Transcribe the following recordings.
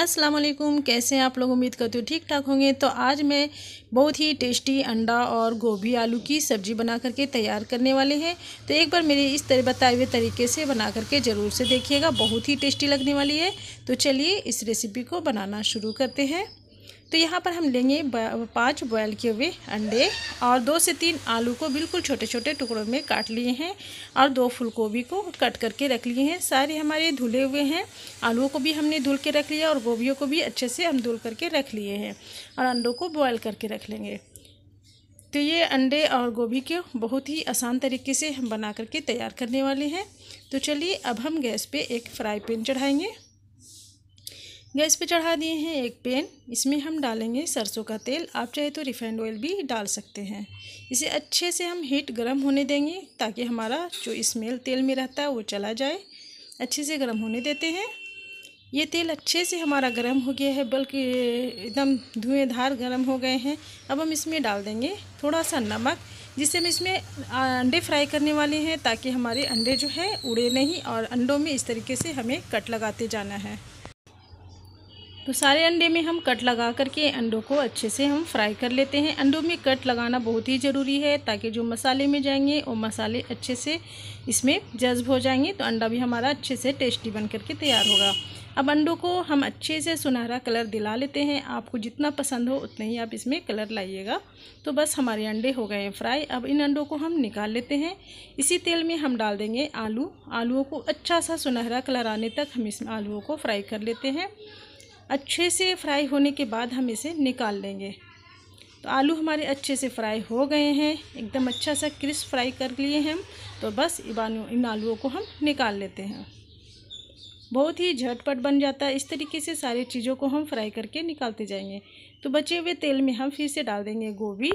अस्सलाम वालेकुम कैसे हैं आप लोग उम्मीद करती हूँ ठीक ठाक होंगे तो आज मैं बहुत ही टेस्टी अंडा और गोभी आलू की सब्ज़ी बना करके तैयार करने वाले हैं तो एक बार मेरे इस तरह बताए हुए तरीके से बना करके ज़रूर से देखिएगा बहुत ही टेस्टी लगने वाली है तो चलिए इस रेसिपी को बनाना शुरू करते हैं तो यहाँ पर हम लेंगे पाँच बॉयल किए हुए अंडे और दो से तीन आलू को बिल्कुल छोटे छोटे टुकड़ों में काट लिए हैं और दो फूलगोभी को कट करके रख लिए हैं सारे हमारे धुले हुए हैं आलुओं को भी हमने धुल के रख लिया और गोभियों को भी अच्छे से हम धुल करके रख लिए हैं और अंडों को बॉयल करके रख लेंगे तो ये अंडे और गोभी को बहुत ही आसान तरीके से हम बना करके तैयार करने वाले हैं तो चलिए अब हम गैस पे एक फ्राई पैन चढ़ाएंगे गैस पे चढ़ा दिए हैं एक पेन इसमें हम डालेंगे सरसों का तेल आप चाहे तो रिफाइंड ऑयल भी डाल सकते हैं इसे अच्छे से हम हीट गर्म होने देंगे ताकि हमारा जो स्मेल तेल में रहता है वो चला जाए अच्छे से गर्म होने देते हैं ये तेल अच्छे से हमारा गर्म हो गया है बल्कि एकदम धार गर्म हो गए हैं अब हम इसमें डाल देंगे थोड़ा सा नमक जिससे हम इसमें अंडे फ्राई करने वाले हैं ताकि हमारे अंडे जो है उड़े नहीं और अंडों में इस तरीके से हमें कट लगाते जाना है तो सारे अंडे में हम कट लगा करके अंडों को अच्छे से हम फ्राई कर लेते हैं अंडों में कट लगाना बहुत ही ज़रूरी है ताकि जो मसाले में जाएंगे वो मसाले अच्छे से इसमें जज्ब हो जाएंगे तो अंडा भी हमारा अच्छे से टेस्टी बन करके तैयार होगा अब अंडों को हम अच्छे से सुनहरा कलर दिला लेते हैं आपको जितना पसंद हो उतना ही आप इसमें कलर लाइएगा तो बस हमारे अंडे हो गए हैं फ्राई अब इन अंडों को हम निकाल लेते हैं इसी तेल में हम डाल देंगे आलू आलुओं को अच्छा सा सुनहरा कलर आने तक हम इसमें आलुओं को फ्राई कर लेते हैं अच्छे से फ्राई होने के बाद हम इसे निकाल लेंगे तो आलू हमारे अच्छे से फ्राई हो गए हैं एकदम अच्छा सा क्रिस्प फ्राई कर लिए हम तो बस इन आलुओं को हम निकाल लेते हैं बहुत ही झटपट बन जाता है इस तरीके से सारी चीज़ों को हम फ्राई करके निकालते जाएंगे तो बचे हुए तेल में हम फिर से डाल देंगे गोभी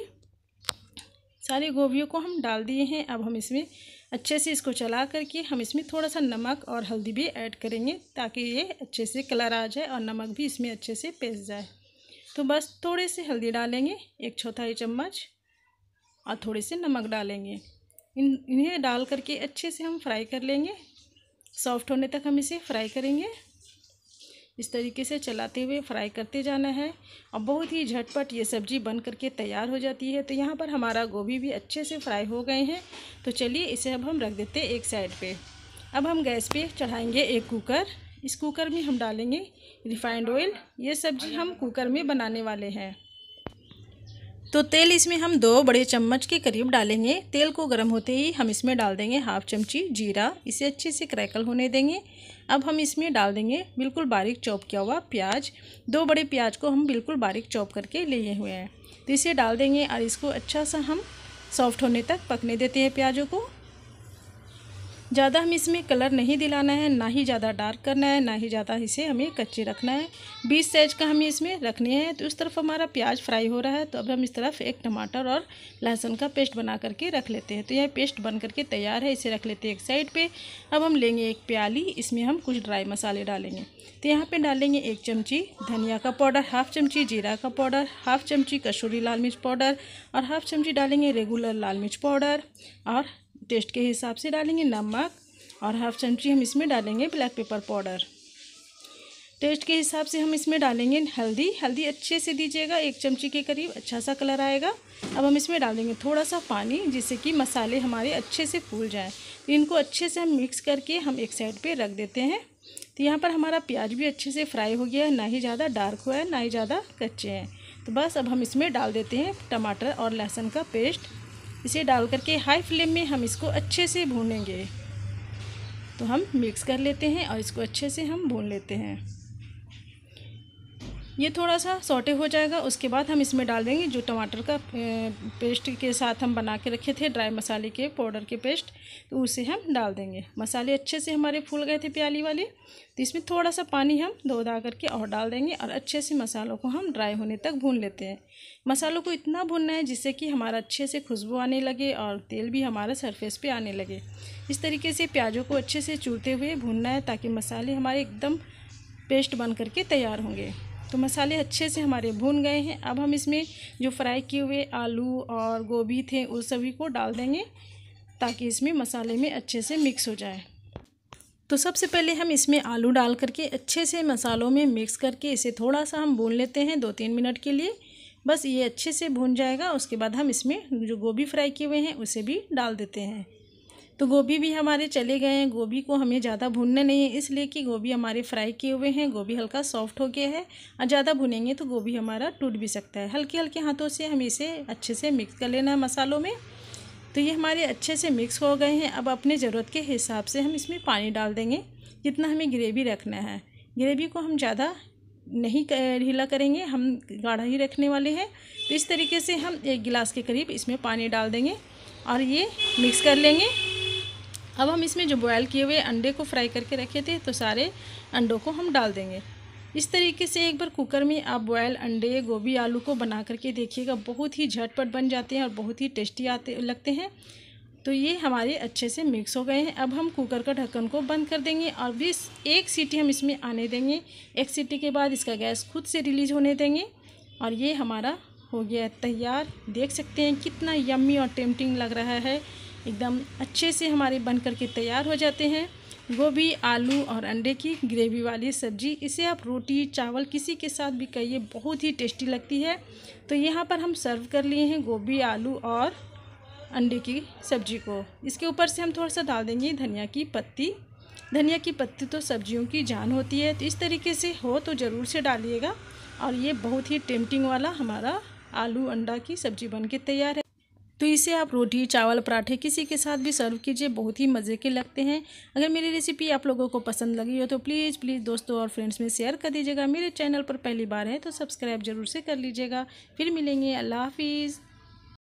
सारी गोभीों को हम डाल दिए हैं अब हम इसमें अच्छे से इसको चला करके हम इसमें थोड़ा सा नमक और हल्दी भी ऐड करेंगे ताकि ये अच्छे से कलर आ जाए और नमक भी इसमें अच्छे से पेस जाए तो बस थोड़े से हल्दी डालेंगे एक चौथाई चम्मच और थोड़े से नमक डालेंगे इन इन्हें डाल करके अच्छे से हम फ्राई कर लेंगे सॉफ्ट होने तक हम इसे फ्राई करेंगे इस तरीके से चलाते हुए फ्राई करते जाना है और बहुत ही झटपट ये सब्ज़ी बन करके तैयार हो जाती है तो यहाँ पर हमारा गोभी भी अच्छे से फ्राई हो गए हैं तो चलिए इसे अब हम रख देते हैं एक साइड पे अब हम गैस पे चढ़ाएंगे एक कुकर इस कुकर में हम डालेंगे रिफाइंड ऑयल ये सब्ज़ी हम कुकर में बनाने वाले हैं तो तेल इसमें हम दो बड़े चम्मच के करीब डालेंगे तेल को गर्म होते ही हम इसमें डाल देंगे हाफ चमची जीरा इसे अच्छे से क्रैकल होने देंगे अब हम इसमें डाल देंगे बिल्कुल बारीक चॉप किया हुआ प्याज दो बड़े प्याज को हम बिल्कुल बारीक चॉप करके लिए हुए हैं तो इसे डाल देंगे और इसको अच्छा सा हम सॉफ्ट होने तक पकने देते हैं प्याज़ों को ज़्यादा हमें इसमें कलर नहीं दिलाना है ना ही ज़्यादा डार्क करना है ना ही ज़्यादा इसे हमें कच्चे रखना है बीस साइज का हमें इसमें रखने हैं तो उस तरफ हमारा प्याज फ्राई हो रहा है तो अब हम इस तरफ एक टमाटर और लहसुन का पेस्ट बना करके रख लेते हैं तो यह पेस्ट बन करके तैयार है इसे रख लेते हैं एक साइड पर अब हम लेंगे एक प्याली इसमें हम कुछ ड्राई मसाले डालेंगे तो यहाँ पर डालेंगे एक चमची धनिया का पाउडर हाफ चमची जीरा का पाउडर हाफ चमची कसूरी लाल मिर्च पाउडर और हाफ चमची डालेंगे रेगुलर लाल मिर्च पाउडर और टेस्ट के हिसाब से डालेंगे नमक और हाफ चमची हम इसमें डालेंगे ब्लैक पेपर पाउडर टेस्ट के हिसाब से हम इसमें डालेंगे हल्दी हल्दी अच्छे से दीजिएगा एक चमची के करीब अच्छा सा कलर आएगा अब हम इसमें डालेंगे थोड़ा सा पानी जिससे कि मसाले हमारे अच्छे से फूल तो इनको अच्छे से हम मिक्स करके हम एक साइड पे रख देते हैं तो यहाँ पर हमारा प्याज भी अच्छे से फ्राई हो गया है ना ही ज़्यादा डार्क हुआ है ना ही ज़्यादा कच्चे हैं तो बस अब हम इसमें डाल देते हैं टमाटर और लहसुन का पेस्ट इसे डाल करके हाई फ्लेम में हम इसको अच्छे से भूनेंगे तो हम मिक्स कर लेते हैं और इसको अच्छे से हम भून लेते हैं ये थोड़ा सा सोटे हो जाएगा उसके बाद हम इसमें डाल देंगे जो टमाटर का पेस्ट के साथ हम बना के रखे थे ड्राई मसाले के पाउडर के पेस्ट तो उसे हम डाल देंगे मसाले अच्छे से हमारे फूल गए थे प्याली वाले तो इसमें थोड़ा सा पानी हम दो दा करके और डाल देंगे और अच्छे से मसालों को हम ड्राई होने तक भून लेते हैं मसालों को इतना भूनना है जिससे कि हमारा अच्छे से खुशबू आने लगे और तेल भी हमारा सरफेस पर आने लगे इस तरीके से प्याज़ों को अच्छे से चूरते हुए भूनना है ताकि मसाले हमारे एकदम पेस्ट बन करके तैयार होंगे तो मसाले अच्छे से हमारे भून गए हैं अब हम इसमें जो फ्राई किए हुए आलू और गोभी थे उस सभी को डाल देंगे ताकि इसमें मसाले में अच्छे से मिक्स हो जाए तो सबसे पहले हम इसमें आलू डाल करके अच्छे से मसालों में मिक्स करके इसे थोड़ा सा हम भून लेते हैं दो तीन मिनट के लिए बस ये अच्छे से भून जाएगा उसके बाद हम इसमें जो गोभी फ्राई किए हुए हैं उसे भी डाल देते हैं तो गोभी भी हमारे चले गए हैं गोभी को हमें ज़्यादा भूनना नहीं है इसलिए कि गोभी हमारे फ्राई किए हुए हैं गोभी हल्का सॉफ्ट हो गया है और ज़्यादा भुनेंगे तो गोभी हमारा टूट भी सकता है हल्के हल्के हाथों से हमें इसे अच्छे से मिक्स कर लेना है मसालों में तो ये हमारे अच्छे से मिक्स हो गए हैं अब अपने ज़रूरत के हिसाब से हम इसमें पानी डाल देंगे जितना हमें ग्रेवी रखना है ग्रेवी को हम ज़्यादा नहीं ढीला करेंगे हम गाढ़ा ही रखने वाले हैं तो इस तरीके से हम एक गिलास के करीब इसमें पानी डाल देंगे और ये मिक्स कर लेंगे अब हम इसमें जो बॉयल किए हुए अंडे को फ्राई करके रखे थे तो सारे अंडों को हम डाल देंगे इस तरीके से एक बार कुकर में आप बॉयल अंडे गोभी आलू को बना करके देखिएगा बहुत ही झटपट बन जाते हैं और बहुत ही टेस्टी आते लगते हैं तो ये हमारे अच्छे से मिक्स हो गए हैं अब हम कुकर का ढक्कन को बंद कर देंगे और भी एक सीटी हम इसमें आने देंगे एक सीटी के बाद इसका गैस खुद से रिलीज होने देंगे और ये हमारा हो गया तैयार देख सकते हैं कितना यम्मी और टेम्पटिंग लग रहा है एकदम अच्छे से हमारे बन करके के तैयार हो जाते हैं गोभी आलू और अंडे की ग्रेवी वाली सब्जी इसे आप रोटी चावल किसी के साथ भी कहिए बहुत ही टेस्टी लगती है तो यहाँ पर हम सर्व कर लिए हैं गोभी आलू और अंडे की सब्जी को इसके ऊपर से हम थोड़ा सा डाल देंगे धनिया की पत्ती धनिया की पत्ती तो सब्जियों की जान होती है तो इस तरीके से हो तो ज़रूर से डालिएगा और ये बहुत ही टेम्पटिंग वाला हमारा आलू अंडा की सब्जी बन के तैयार है तो इसे आप रोटी चावल पराठे किसी के साथ भी सर्व कीजिए बहुत ही मज़े के लगते हैं अगर मेरी रेसिपी आप लोगों को पसंद लगी हो तो प्लीज़ प्लीज़ दोस्तों और फ्रेंड्स में शेयर कर दीजिएगा मेरे चैनल पर पहली बार है तो सब्सक्राइब ज़रूर से कर लीजिएगा फिर मिलेंगे अल्लाह हाफिज़